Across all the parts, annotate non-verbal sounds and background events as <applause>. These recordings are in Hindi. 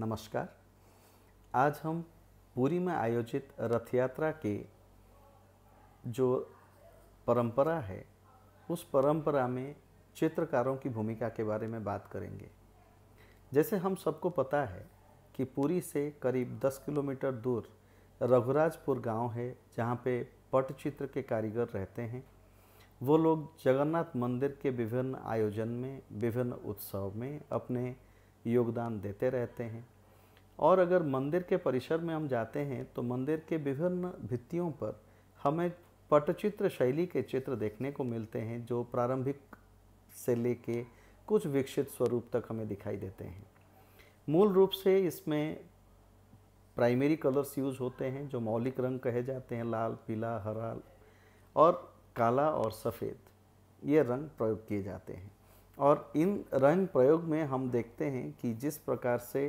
नमस्कार आज हम पुरी में आयोजित रथ यात्रा के जो परंपरा है उस परंपरा में चित्रकारों की भूमिका के बारे में बात करेंगे जैसे हम सबको पता है कि पुरी से करीब 10 किलोमीटर दूर रघुराजपुर गांव है जहां पे पटचित्र के कारीगर रहते हैं वो लोग जगन्नाथ मंदिर के विभिन्न आयोजन में विभिन्न उत्सव में अपने योगदान देते रहते हैं और अगर मंदिर के परिसर में हम जाते हैं तो मंदिर के विभिन्न भित्तियों पर हमें पटचित्र शैली के चित्र देखने को मिलते हैं जो प्रारंभिक से लेके कुछ विकसित स्वरूप तक हमें दिखाई देते हैं मूल रूप से इसमें प्राइमरी कलर्स यूज होते हैं जो मौलिक रंग कहे जाते हैं लाल पीला हरा और काला और सफ़ेद ये रंग प्रयोग किए जाते हैं और इन रंग प्रयोग में हम देखते हैं कि जिस प्रकार से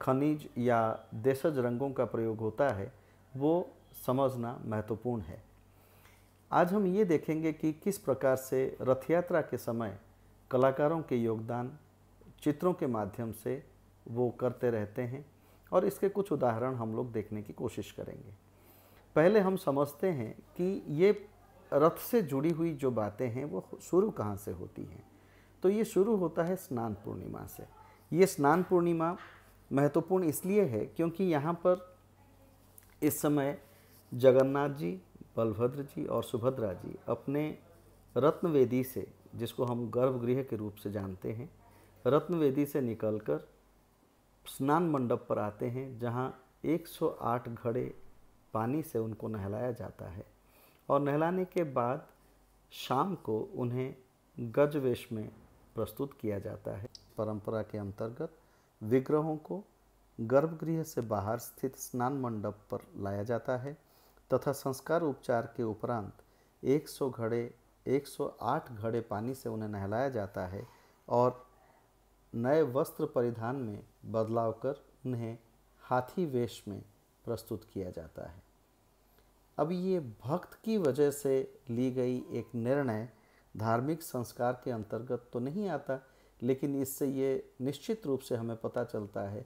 खनिज या देशज रंगों का प्रयोग होता है वो समझना महत्वपूर्ण है आज हम ये देखेंगे कि किस प्रकार से रथ यात्रा के समय कलाकारों के योगदान चित्रों के माध्यम से वो करते रहते हैं और इसके कुछ उदाहरण हम लोग देखने की कोशिश करेंगे पहले हम समझते हैं कि ये रथ से जुड़ी हुई जो बातें हैं वो शुरू कहाँ से होती हैं तो ये शुरू होता है स्नान पूर्णिमा से ये स्नान पूर्णिमा महत्वपूर्ण इसलिए है क्योंकि यहाँ पर इस समय जगन्नाथ जी बलभद्र जी और सुभद्रा जी अपने रत्नवेदी से जिसको हम गर्भगृह के रूप से जानते हैं रत्नवेदी से निकलकर स्नान मंडप पर आते हैं जहाँ 108 घड़े पानी से उनको नहलाया जाता है और नहलाने के बाद शाम को उन्हें गज वेश में प्रस्तुत किया जाता है परंपरा के अंतर्गत विग्रहों को गर्भगृह से बाहर स्थित स्नान मंडप पर लाया जाता है तथा संस्कार उपचार के उपरांत 100 घड़े 108 घड़े पानी से उन्हें नहलाया जाता है और नए वस्त्र परिधान में बदलाव कर उन्हें हाथी वेश में प्रस्तुत किया जाता है अब ये भक्त की वजह से ली गई एक निर्णय धार्मिक संस्कार के अंतर्गत तो नहीं आता लेकिन इससे ये निश्चित रूप से हमें पता चलता है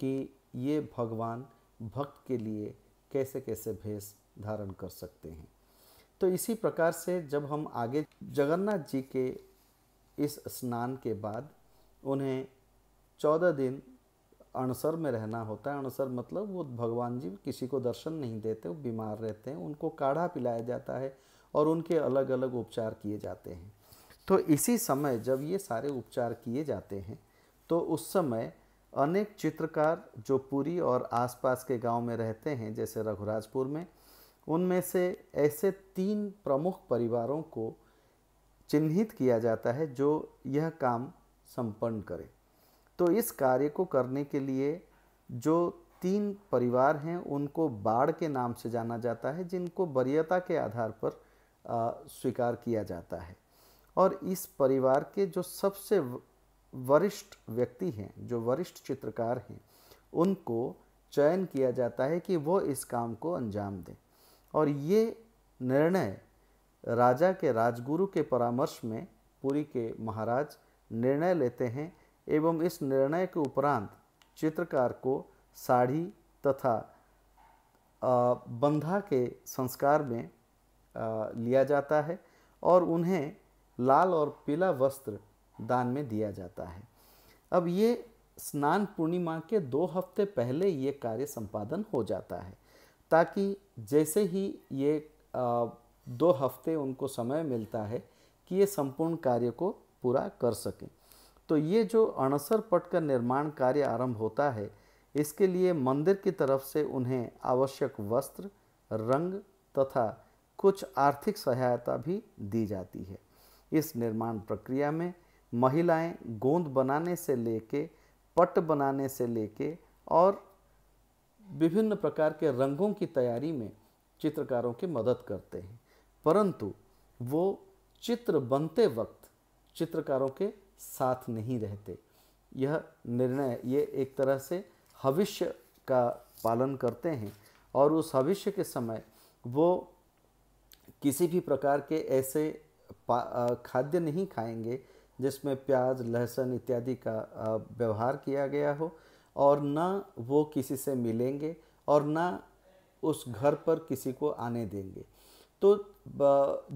कि ये भगवान भक्त के लिए कैसे कैसे भेष धारण कर सकते हैं तो इसी प्रकार से जब हम आगे जगन्नाथ जी के इस स्नान के बाद उन्हें चौदह दिन अणसर में रहना होता है अणसर मतलब वो भगवान जी किसी को दर्शन नहीं देते वो बीमार रहते हैं उनको काढ़ा पिलाया जाता है और उनके अलग अलग उपचार किए जाते हैं तो इसी समय जब ये सारे उपचार किए जाते हैं तो उस समय अनेक चित्रकार जो पुरी और आसपास के गांव में रहते हैं जैसे रघुराजपुर में उनमें से ऐसे तीन प्रमुख परिवारों को चिन्हित किया जाता है जो यह काम संपन्न करे तो इस कार्य को करने के लिए जो तीन परिवार हैं उनको बाढ़ के नाम से जाना जाता है जिनको वरीयता के आधार पर स्वीकार किया जाता है और इस परिवार के जो सबसे वरिष्ठ व्यक्ति हैं जो वरिष्ठ चित्रकार हैं उनको चयन किया जाता है कि वो इस काम को अंजाम दें और ये निर्णय राजा के राजगुरु के परामर्श में पुरी के महाराज निर्णय लेते हैं एवं इस निर्णय के उपरांत चित्रकार को साड़ी तथा बंधा के संस्कार में लिया जाता है और उन्हें लाल और पीला वस्त्र दान में दिया जाता है अब ये स्नान पूर्णिमा के दो हफ्ते पहले ये कार्य संपादन हो जाता है ताकि जैसे ही ये दो हफ्ते उनको समय मिलता है कि ये संपूर्ण कार्य को पूरा कर सकें तो ये जो अणसर पट का निर्माण कार्य आरंभ होता है इसके लिए मंदिर की तरफ से उन्हें आवश्यक वस्त्र रंग तथा कुछ आर्थिक सहायता भी दी जाती है इस निर्माण प्रक्रिया में महिलाएं गोंद बनाने से लेके पट बनाने से लेके और विभिन्न प्रकार के रंगों की तैयारी में चित्रकारों की मदद करते हैं परंतु वो चित्र बनते वक्त चित्रकारों के साथ नहीं रहते यह निर्णय ये एक तरह से भविष्य का पालन करते हैं और उस भविष्य के समय वो किसी भी प्रकार के ऐसे खाद्य नहीं खाएंगे जिसमें प्याज लहसुन इत्यादि का व्यवहार किया गया हो और ना वो किसी से मिलेंगे और ना उस घर पर किसी को आने देंगे तो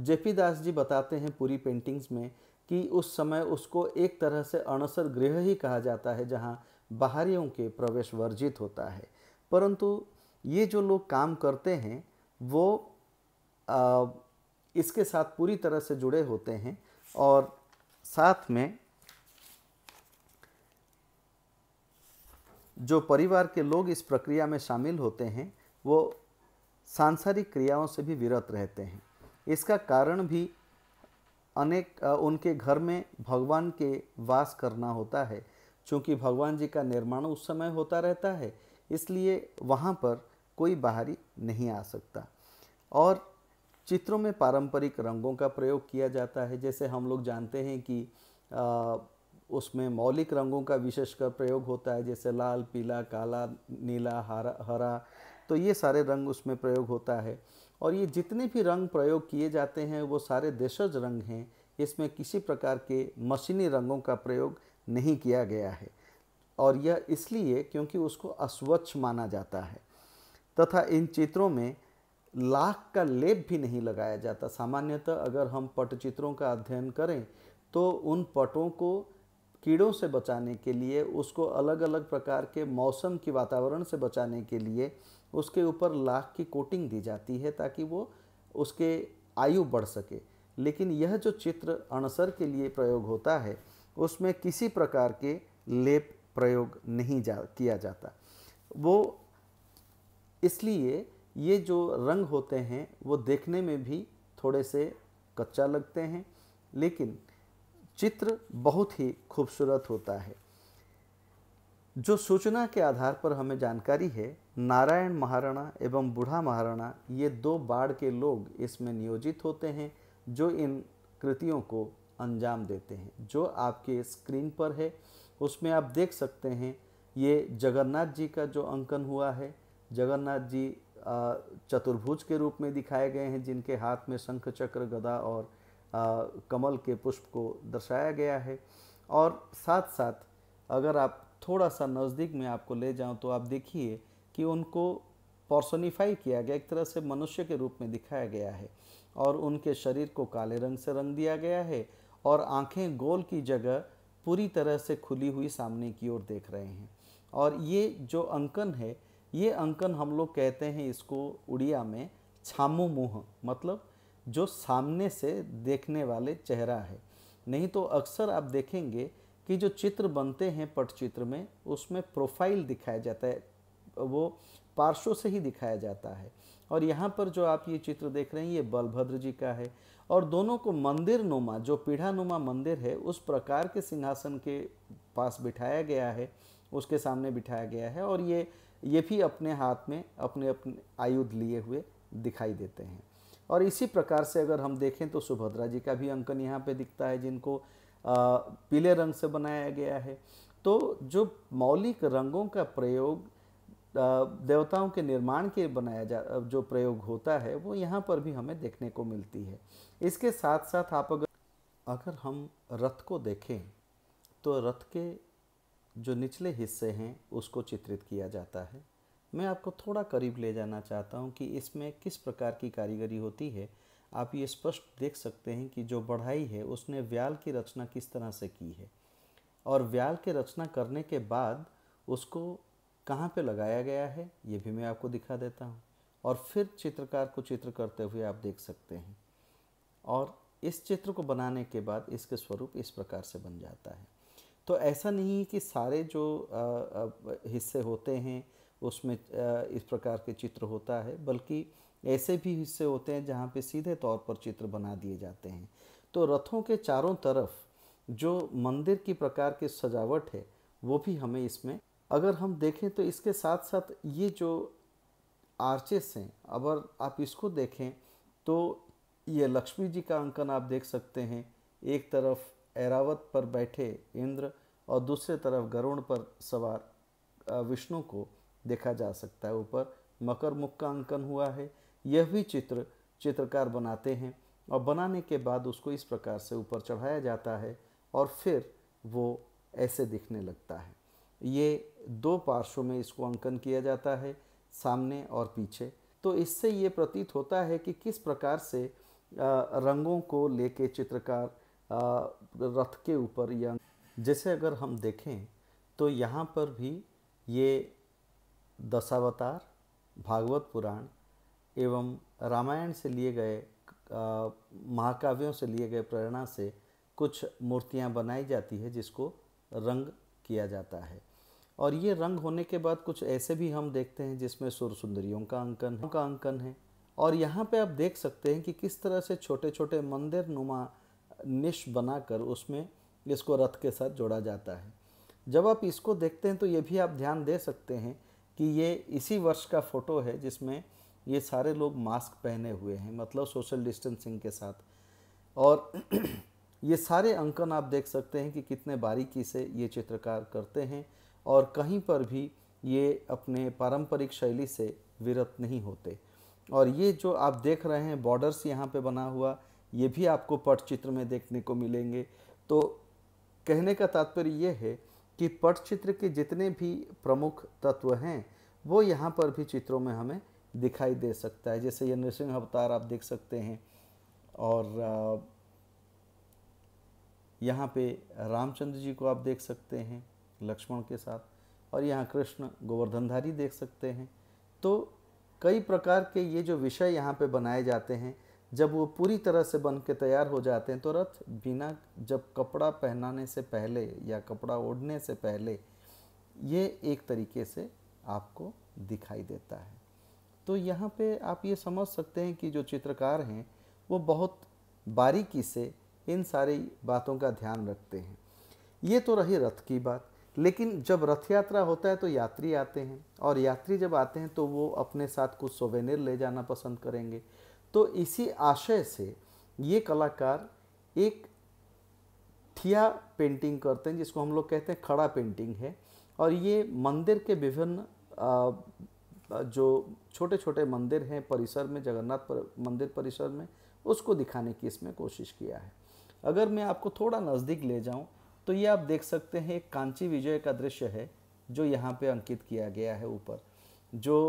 जेपी दास जी बताते हैं पूरी पेंटिंग्स में कि उस समय उसको एक तरह से अणसर गृह ही कहा जाता है जहाँ बाहरियों के प्रवेश वर्जित होता है परंतु ये जो लोग काम करते हैं वो इसके साथ पूरी तरह से जुड़े होते हैं और साथ में जो परिवार के लोग इस प्रक्रिया में शामिल होते हैं वो सांसारिक क्रियाओं से भी विरत रहते हैं इसका कारण भी अनेक उनके घर में भगवान के वास करना होता है क्योंकि भगवान जी का निर्माण उस समय होता रहता है इसलिए वहाँ पर कोई बाहरी नहीं आ सकता और चित्रों में पारंपरिक रंगों का प्रयोग किया जाता है जैसे हम लोग जानते हैं कि आ, उसमें मौलिक रंगों का विशेषकर प्रयोग होता है जैसे लाल पीला काला नीला हरा हरा तो ये सारे रंग उसमें प्रयोग होता है और ये जितने भी रंग प्रयोग किए जाते हैं वो सारे देशज रंग हैं इसमें किसी प्रकार के मशीनी रंगों का प्रयोग नहीं किया गया है और यह इसलिए क्योंकि उसको अस्वच्छ माना जाता है तथा इन चित्रों में लाख का लेप भी नहीं लगाया जाता सामान्यतः अगर हम पटचित्रों का अध्ययन करें तो उन पटों को कीड़ों से बचाने के लिए उसको अलग अलग प्रकार के मौसम की वातावरण से बचाने के लिए उसके ऊपर लाख की कोटिंग दी जाती है ताकि वो उसके आयु बढ़ सके लेकिन यह जो चित्र अणसर के लिए प्रयोग होता है उसमें किसी प्रकार के लेप प्रयोग नहीं जा किया जाता वो इसलिए ये जो रंग होते हैं वो देखने में भी थोड़े से कच्चा लगते हैं लेकिन चित्र बहुत ही खूबसूरत होता है जो सूचना के आधार पर हमें जानकारी है नारायण महाराणा एवं बूढ़ा महाराणा ये दो बाढ़ के लोग इसमें नियोजित होते हैं जो इन कृतियों को अंजाम देते हैं जो आपके स्क्रीन पर है उसमें आप देख सकते हैं ये जगन्नाथ जी का जो अंकन हुआ है जगन्नाथ जी चतुर्भुज के रूप में दिखाए गए हैं जिनके हाथ में शंख चक्र गदा और कमल के पुष्प को दर्शाया गया है और साथ साथ अगर आप थोड़ा सा नज़दीक में आपको ले जाऊं तो आप देखिए कि उनको पर्सोनिफाई किया गया एक तरह से मनुष्य के रूप में दिखाया गया है और उनके शरीर को काले रंग से रंग दिया गया है और आंखें गोल की जगह पूरी तरह से खुली हुई सामने की ओर देख रहे हैं और ये जो अंकन है ये अंकन हम लोग कहते हैं इसको उड़िया में छामू मुँह मतलब जो सामने से देखने वाले चेहरा है नहीं तो अक्सर आप देखेंगे कि जो चित्र बनते हैं पटचित्र में उसमें प्रोफाइल दिखाया जाता है वो पार्श्व से ही दिखाया जाता है और यहाँ पर जो आप ये चित्र देख रहे हैं ये बलभद्र जी का है और दोनों को मंदिर नुमा जो पीढ़ा नुमा मंदिर है उस प्रकार के सिंहासन के पास बिठाया गया है उसके सामने बिठाया गया है और ये ये भी अपने हाथ में अपने अपने आयुध लिए हुए दिखाई देते हैं और इसी प्रकार से अगर हम देखें तो सुभद्रा जी का भी अंकन यहाँ पे दिखता है जिनको पीले रंग से बनाया गया है तो जो मौलिक रंगों का प्रयोग देवताओं के निर्माण के बनाया जा जो प्रयोग होता है वो यहाँ पर भी हमें देखने को मिलती है इसके साथ साथ आप अगर अगर हम रथ को देखें तो रथ के जो निचले हिस्से हैं उसको चित्रित किया जाता है मैं आपको थोड़ा करीब ले जाना चाहता हूँ कि इसमें किस प्रकार की कारीगरी होती है आप ये स्पष्ट देख सकते हैं कि जो बढ़ाई है उसने व्याल की रचना किस तरह से की है और व्याल की रचना करने के बाद उसको कहाँ पे लगाया गया है ये भी मैं आपको दिखा देता हूँ और फिर चित्रकार को चित्र करते हुए आप देख सकते हैं और इस चित्र को बनाने के बाद इसके स्वरूप इस प्रकार से बन जाता है तो ऐसा नहीं है कि सारे जो हिस्से होते हैं उसमें इस प्रकार के चित्र होता है बल्कि ऐसे भी हिस्से होते हैं जहाँ पे सीधे तौर पर चित्र बना दिए जाते हैं तो रथों के चारों तरफ जो मंदिर की प्रकार की सजावट है वो भी हमें इसमें अगर हम देखें तो इसके साथ साथ ये जो आर्चेस हैं अगर आप इसको देखें तो ये लक्ष्मी जी का अंकन आप देख सकते हैं एक तरफ ऐरावत पर बैठे इंद्र और दूसरे तरफ गरुण पर सवार विष्णु को देखा जा सकता है ऊपर मकर मुख का अंकन हुआ है यह भी चित्र चित्रकार बनाते हैं और बनाने के बाद उसको इस प्रकार से ऊपर चढ़ाया जाता है और फिर वो ऐसे दिखने लगता है ये दो पार्श्व में इसको अंकन किया जाता है सामने और पीछे तो इससे ये प्रतीत होता है कि किस प्रकार से रंगों को लेके चित्रकार रथ के ऊपर या जैसे अगर हम देखें तो यहाँ पर भी ये दशावतार भागवत पुराण एवं रामायण से लिए गए महाकाव्यों से लिए गए प्रेरणा से कुछ मूर्तियाँ बनाई जाती है जिसको रंग किया जाता है और ये रंग होने के बाद कुछ ऐसे भी हम देखते हैं जिसमें सुर सुंदरियों का अंकन का अंकन है और यहाँ पे आप देख सकते हैं कि किस तरह से छोटे छोटे मंदिर नुमा निश बनाकर उसमें इसको रथ के साथ जोड़ा जाता है जब आप इसको देखते हैं तो ये भी आप ध्यान दे सकते हैं कि ये इसी वर्ष का फ़ोटो है जिसमें ये सारे लोग मास्क पहने हुए हैं मतलब सोशल डिस्टेंसिंग के साथ और <clears throat> ये सारे अंकन आप देख सकते हैं कि कितने बारीकी से ये चित्रकार करते हैं और कहीं पर भी ये अपने पारंपरिक शैली से विरत नहीं होते और ये जो आप देख रहे हैं बॉर्डर्स यहाँ पे बना हुआ ये भी आपको पटचित्र में देखने को मिलेंगे तो कहने का तात्पर्य ये है कि पटचित्र के जितने भी प्रमुख तत्व हैं वो यहाँ पर भी चित्रों में हमें दिखाई दे सकता है जैसे ये नृसिंह अवतार आप देख सकते हैं और यहाँ पे रामचंद्र जी को आप देख सकते हैं लक्ष्मण के साथ और यहाँ कृष्ण गोवर्धनधारी देख सकते हैं तो कई प्रकार के ये जो विषय यहाँ पे बनाए जाते हैं जब वो पूरी तरह से बन के तैयार हो जाते हैं तो रथ बिना जब कपड़ा पहनाने से पहले या कपड़ा ओढ़ने से पहले ये एक तरीके से आपको दिखाई देता है तो यहाँ पे आप ये समझ सकते हैं कि जो चित्रकार हैं वो बहुत बारीकी से इन सारी बातों का ध्यान रखते हैं ये तो रही रथ की बात लेकिन जब रथ यात्रा होता है तो यात्री आते हैं और यात्री जब आते हैं तो वो अपने साथ कुछ सोवेनिर ले जाना पसंद करेंगे तो इसी आशय से ये कलाकार एक ठिया पेंटिंग करते हैं जिसको हम लोग कहते हैं खड़ा पेंटिंग है और ये मंदिर के विभिन्न जो छोटे छोटे मंदिर हैं परिसर में जगन्नाथ पर, मंदिर परिसर में उसको दिखाने की इसमें कोशिश किया है अगर मैं आपको थोड़ा नज़दीक ले जाऊं तो ये आप देख सकते हैं एक कांची विजय का दृश्य है जो यहाँ पे अंकित किया गया है ऊपर जो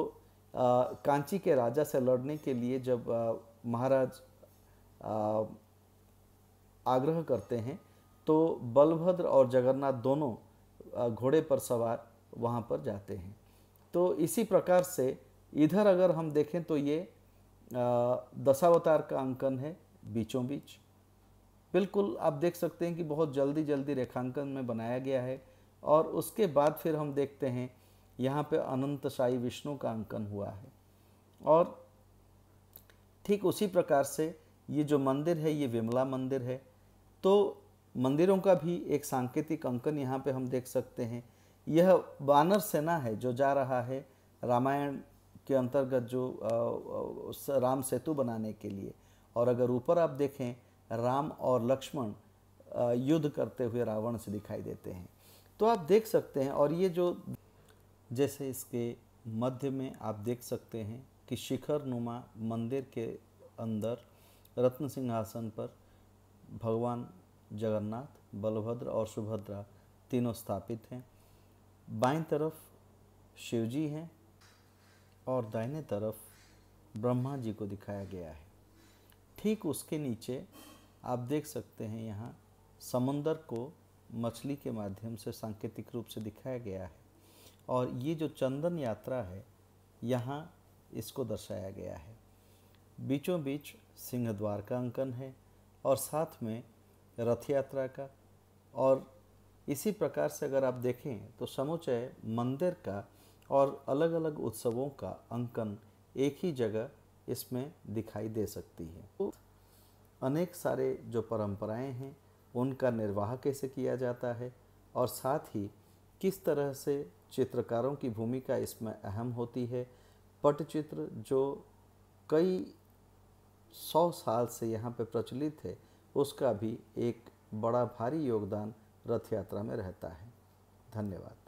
कांची के राजा से लड़ने के लिए जब महाराज आग्रह करते हैं तो बलभद्र और जगन्नाथ दोनों घोड़े पर सवार वहाँ पर जाते हैं तो इसी प्रकार से इधर अगर हम देखें तो ये दशावतार का अंकन है बीचों बीच बिल्कुल आप देख सकते हैं कि बहुत जल्दी जल्दी रेखांकन में बनाया गया है और उसके बाद फिर हम देखते हैं यहाँ पे अनंत साई विष्णु का अंकन हुआ है और ठीक उसी प्रकार से ये जो मंदिर है ये विमला मंदिर है तो मंदिरों का भी एक सांकेतिक अंकन यहाँ पे हम देख सकते हैं यह वानर सेना है जो जा रहा है रामायण के अंतर्गत जो राम सेतु बनाने के लिए और अगर ऊपर आप देखें राम और लक्ष्मण युद्ध करते हुए रावण से दिखाई देते हैं तो आप देख सकते हैं और ये जो जैसे इसके मध्य में आप देख सकते हैं कि शिखर नुमा मंदिर के अंदर रत्न सिंहासन पर भगवान जगन्नाथ बलभद्र और सुभद्रा तीनों स्थापित हैं बाएं तरफ शिवजी हैं और दाहिने तरफ ब्रह्मा जी को दिखाया गया है ठीक उसके नीचे आप देख सकते हैं यहाँ समुंदर को मछली के माध्यम से सांकेतिक रूप से दिखाया गया है और ये जो चंदन यात्रा है यहाँ इसको दर्शाया गया है बीचों बीच सिंह द्वार का अंकन है और साथ में रथ यात्रा का और इसी प्रकार से अगर आप देखें तो समुचय मंदिर का और अलग अलग उत्सवों का अंकन एक ही जगह इसमें दिखाई दे सकती है तो अनेक सारे जो परंपराएं हैं उनका निर्वाह कैसे किया जाता है और साथ ही किस तरह से चित्रकारों की भूमिका इसमें अहम होती है पटचित्र जो कई सौ साल से यहाँ पर प्रचलित है उसका भी एक बड़ा भारी योगदान रथ यात्रा में रहता है धन्यवाद